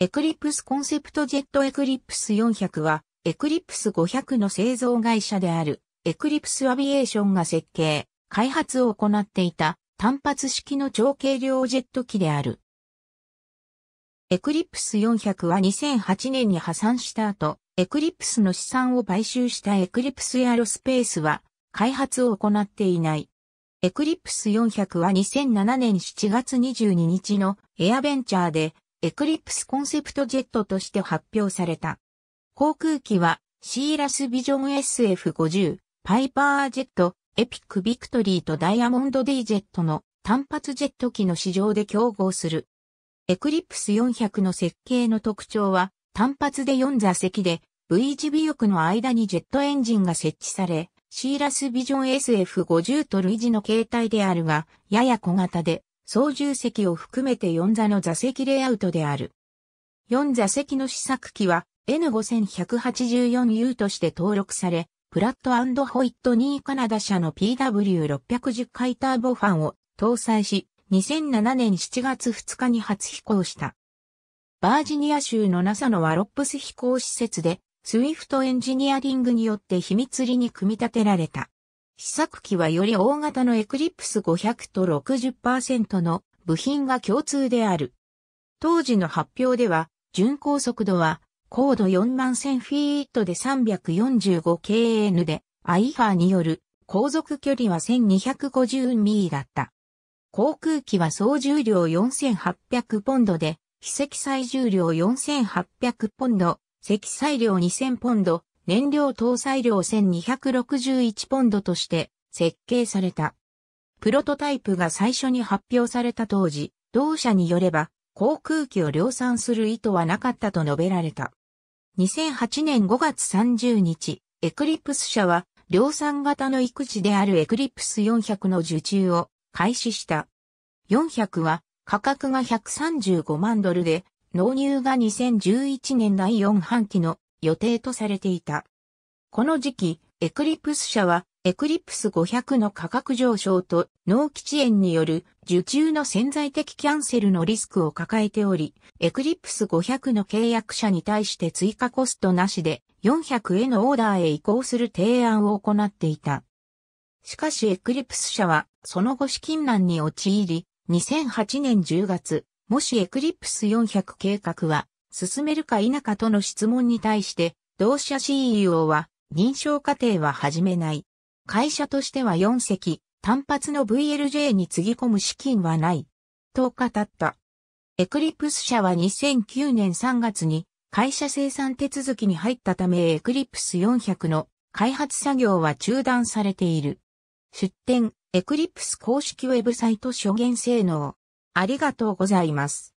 エクリプスコンセプトジェットエクリプス400は、エクリプス500の製造会社である、エクリプスアビエーションが設計、開発を行っていた単発式の超軽量ジェット機である。エクリプス400は2008年に破産した後、エクリプスの資産を買収したエクリプスエアロスペースは、開発を行っていない。エクリプス400は2007年7月22日のエアベンチャーでエクリプスコンセプトジェットとして発表された。航空機はシーラスビジョン SF50、パイパージェット、エピックビクトリーとダイヤモンド D ジェットの単発ジェット機の市場で競合する。エクリプス400の設計の特徴は単発で4座席で V 字尾翼の間にジェットエンジンが設置され、シーラスビジョン SF50 と類似の形態であるが、やや小型で操縦席を含めて4座の座席レイアウトである。4座席の試作機は N5184U として登録され、プラットホイットニーカナダ社の PW610 回ターボファンを搭載し、2007年7月2日に初飛行した。バージニア州の NASA のワロップス飛行施設で、スウィフトエンジニアリングによって秘密裏に組み立てられた。試作機はより大型のエクリプス500と60%の部品が共通である。当時の発表では、巡航速度は高度4万1000フィートで 345kn で、アイファーによる航続距離は1250ミリだった。航空機は総重量4800ポンドで、非積載重量4800ポンド、積載量2000ポンド、燃料搭載量1261ポンドとして設計された。プロトタイプが最初に発表された当時、同社によれば、航空機を量産する意図はなかったと述べられた。2008年5月30日、エクリプス社は量産型の育児であるエクリプス400の受注を開始した。400は価格が135万ドルで、納入が2011年第4半期の予定とされていた。この時期、エクリプス社は、エクリプス500の価格上昇と脳基遅延による受注の潜在的キャンセルのリスクを抱えており、エクリプス500の契約者に対して追加コストなしで400へのオーダーへ移行する提案を行っていた。しかしエクリプス社はその後資金難に陥り、2008年10月、もしエクリプス400計画は進めるか否かとの質問に対して、同社 CEO は、認証過程は始めない。会社としては4隻、単発の VLJ につぎ込む資金はない。と語った。エクリプス社は2009年3月に会社生産手続きに入ったためエクリプス400の開発作業は中断されている。出展、エクリプス公式ウェブサイト証言性能。ありがとうございます。